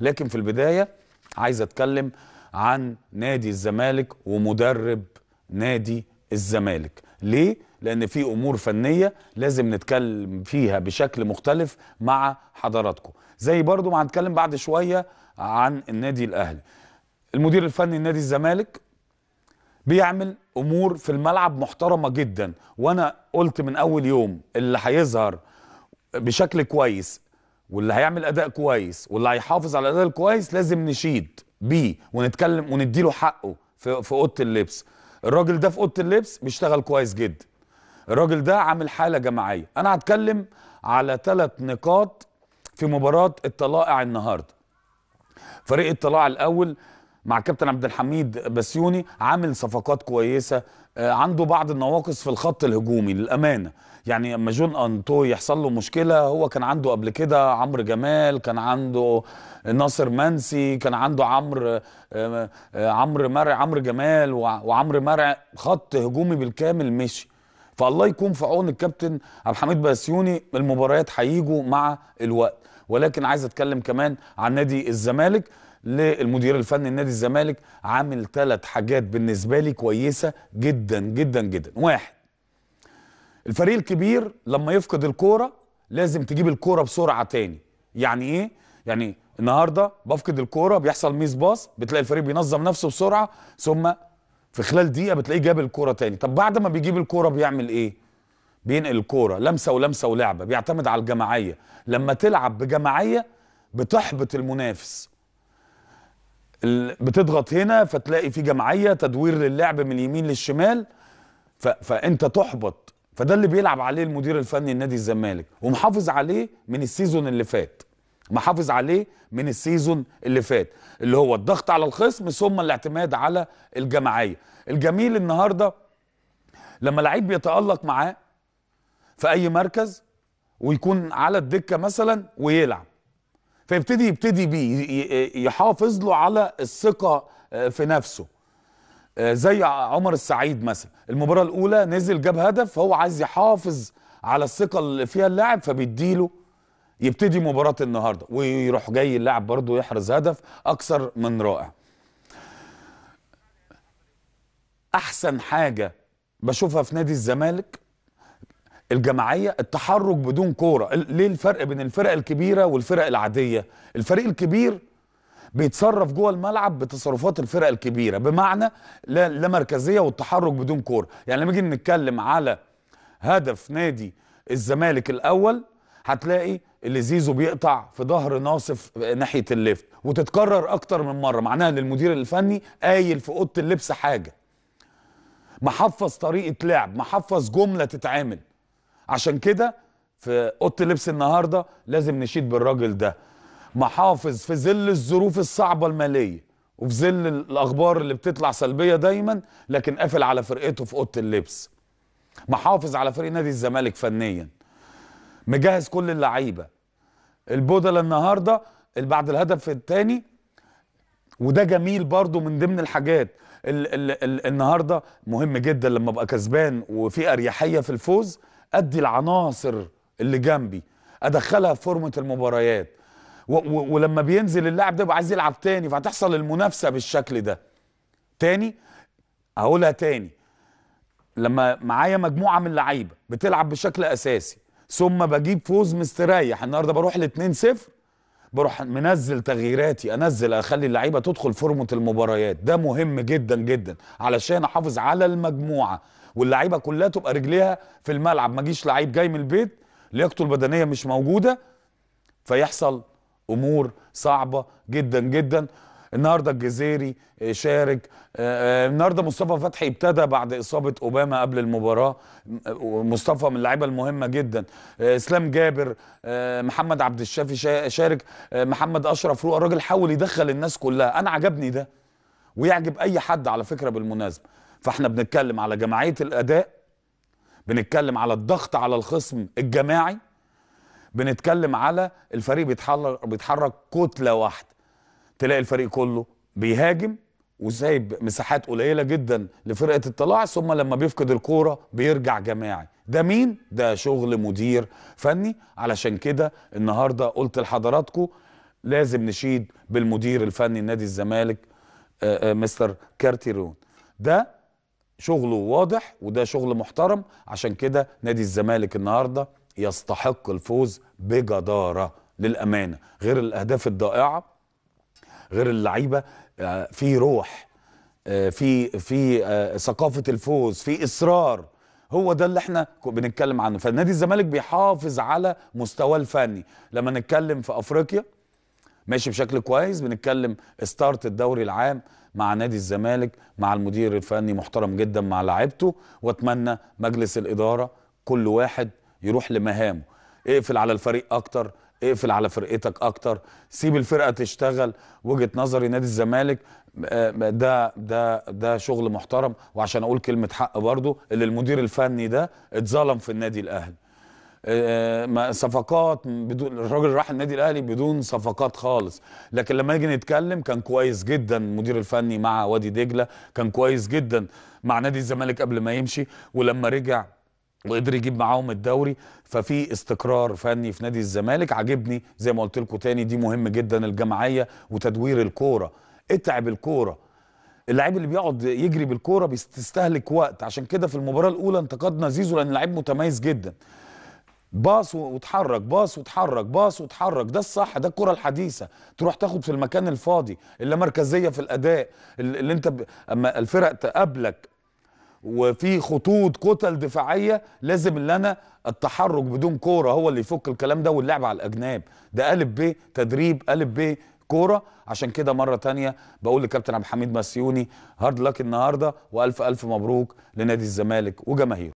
لكن في البدايه عايز اتكلم عن نادي الزمالك ومدرب نادي الزمالك ليه لان في امور فنيه لازم نتكلم فيها بشكل مختلف مع حضراتكم زي برضو ما هنتكلم بعد شويه عن النادي الاهلي المدير الفني لنادي الزمالك بيعمل امور في الملعب محترمه جدا وانا قلت من اول يوم اللي هيظهر بشكل كويس واللي هيعمل اداء كويس واللي هيحافظ على الاداء الكويس لازم نشيد بيه ونتكلم ونديله حقه في, في اوضه اللبس الراجل ده في اوضه اللبس بيشتغل كويس جدا الراجل ده عامل حاله جماعيه انا هتكلم على ثلاث نقاط في مباراه الطلائع النهارده فريق الطلائع الاول مع كابتن عبد الحميد بسيوني عامل صفقات كويسه آه، عنده بعض النواقص في الخط الهجومي للامانه يعني لما جون انتو يحصل له مشكله هو كان عنده قبل كده عمرو جمال كان عنده ناصر منسي كان عنده عمرو آه، آه، عمرو مرع عمرو جمال وعمرو مرع خط هجومي بالكامل مشي فالله يكون في عون الكابتن عبد الحميد بسيوني المباريات هيجوا مع الوقت ولكن عايز اتكلم كمان عن نادي الزمالك للمدير الفني لنادي الزمالك عامل ثلاث حاجات بالنسبه لي كويسه جدا جدا جدا واحد الفريق الكبير لما يفقد الكوره لازم تجيب الكوره بسرعه تاني يعني ايه يعني النهارده بفقد الكوره بيحصل ميس باص بتلاقي الفريق بينظم نفسه بسرعه ثم في خلال دقيقه بتلاقيه جاب الكوره تاني طب بعد ما بيجيب الكوره بيعمل ايه بينقل الكوره لمسه ولمسه ولعبه بيعتمد على الجماعيه لما تلعب بجماعيه بتحبط المنافس بتضغط هنا فتلاقي في جمعيه تدوير للعب من اليمين للشمال فانت تحبط فده اللي بيلعب عليه المدير الفني لنادي الزمالك ومحافظ عليه من السيزون اللي فات محافظ عليه من السيزون اللي فات اللي هو الضغط على الخصم ثم الاعتماد على الجماعيه الجميل النهارده لما لعيب بيتالق معاه في اي مركز ويكون على الدكه مثلا ويلعب فيبتدي يبتدي بيه يحافظ له على الثقه آه، في نفسه آه، زي عمر السعيد مثلا المباراه الاولى نزل جاب هدف فهو عايز يحافظ على الثقه اللي فيها اللاعب فبيديله يبتدي مباراه النهارده ويروح جاي اللاعب برضه يحرز هدف اكثر من رائع احسن حاجه بشوفها في نادي الزمالك الجماعيه التحرك بدون كوره ليه الفرق بين الفرق الكبيره والفرق العاديه الفريق الكبير بيتصرف جوه الملعب بتصرفات الفرق الكبيره بمعنى لا, لا مركزيه والتحرك بدون كوره يعني لما نيجي نتكلم على هدف نادي الزمالك الاول هتلاقي اللي زيزو بيقطع في ظهر ناصف ناحيه الليفت وتتكرر اكتر من مره معناها ان المدير الفني قايل في اوضه اللبس حاجه محفظ طريقه لعب محفظ جمله تتعامل عشان كده في اوضه لبس النهارده لازم نشيد بالراجل ده محافظ في ظل الظروف الصعبه الماليه وفي ظل الاخبار اللي بتطلع سلبيه دايما لكن قافل على فرقته في اوضه اللبس محافظ على فريق نادي الزمالك فنيا مجهز كل اللعيبه البودله النهارده بعد الهدف الثاني وده جميل برضو من ضمن الحاجات الـ الـ النهارده مهم جدا لما ابقى كسبان وفي اريحيه في الفوز ادي العناصر اللي جنبي ادخلها في فورمه المباريات ولما بينزل اللاعب ده يبقى عايز يلعب تاني فهتحصل المنافسه بالشكل ده تاني اقولها تاني لما معايا مجموعه من اللعيبه بتلعب بشكل اساسي ثم بجيب فوز مستريح النهارده بروح ل 2 0 بروح منزل تغييراتي انزل اخلي اللعيبه تدخل فورمه المباريات ده مهم جدا جدا علشان احافظ على المجموعه واللعيبه كلها تبقى رجليها في الملعب ما جيش لعيب جاي من البيت لياقته البدنيه مش موجوده فيحصل امور صعبه جدا جدا النهارده الجزيري آه، شارك آه، آه، النهارده مصطفى فتحي ابتدى بعد اصابه اوباما قبل المباراه مصطفى من اللعيبه المهمه جدا اسلام جابر محمد عبد الشافي شارك محمد اشرف روح الراجل حاول يدخل الناس كلها انا عجبني ده ويعجب اي حد على فكره بالمناسبه فاحنا بنتكلم على جماعيه الاداء بنتكلم على الضغط على الخصم الجماعي بنتكلم على الفريق بيتحرك بيتحرك كتله واحده تلاقي الفريق كله بيهاجم وسايب مساحات قليله جدا لفرقه الطلاع ثم لما بيفقد الكوره بيرجع جماعي ده مين ده شغل مدير فني علشان كده النهارده قلت لحضراتكم لازم نشيد بالمدير الفني لنادي الزمالك آه، آه، مستر كارتيرون ده شغله واضح وده شغل محترم عشان كده نادي الزمالك النهارده يستحق الفوز بجداره للامانه غير الاهداف الضائعه غير اللعيبه آه، في روح آه، في في آه، ثقافه الفوز في اصرار هو ده اللي احنا بنتكلم عنه فنادي الزمالك بيحافظ على مستواه الفني لما نتكلم في افريقيا ماشي بشكل كويس بنتكلم ستارت الدوري العام مع نادي الزمالك مع المدير الفني محترم جدا مع لعيبته واتمنى مجلس الاداره كل واحد يروح لمهامه اقفل على الفريق اكتر اقفل على فرقتك اكتر سيب الفرقه تشتغل وجهه نظري نادي الزمالك آه، آه، ده ده ده شغل محترم وعشان اقول كلمه حق برضو اللي المدير الفني ده اتظلم في النادي الاهلي آه، صفقات بدون الراجل راح النادي الاهلي بدون صفقات خالص لكن لما نيجي نتكلم كان كويس جدا المدير الفني مع وادي دجله كان كويس جدا مع نادي الزمالك قبل ما يمشي ولما رجع وقدر يجيب معاهم الدوري ففي استقرار فني في نادي الزمالك عاجبني زي ما قلت لكم تاني دي مهم جدا الجمعيه وتدوير الكوره اتعب الكوره اللاعب اللي بيقعد يجري بالكوره بيستهلك وقت عشان كده في المباراه الاولى انتقدنا زيزو لان لعيب متميز جدا باص وتحرك باص وتحرك باص وتحرك ده الصح ده الكره الحديثه تروح تاخد في المكان الفاضي اللامركزيه في الاداء اللي انت ب... اما الفرق تقابلك وفي خطوط كتل دفاعيه لازم ان انا التحرك بدون كوره هو اللي يفك الكلام ده واللعب على الاجناب ده الف ب تدريب الف ب كوره عشان كده مره تانية بقول لكابتن عبد الحميد مسيوني هارد لك النهارده والف الف مبروك لنادي الزمالك وجماهيره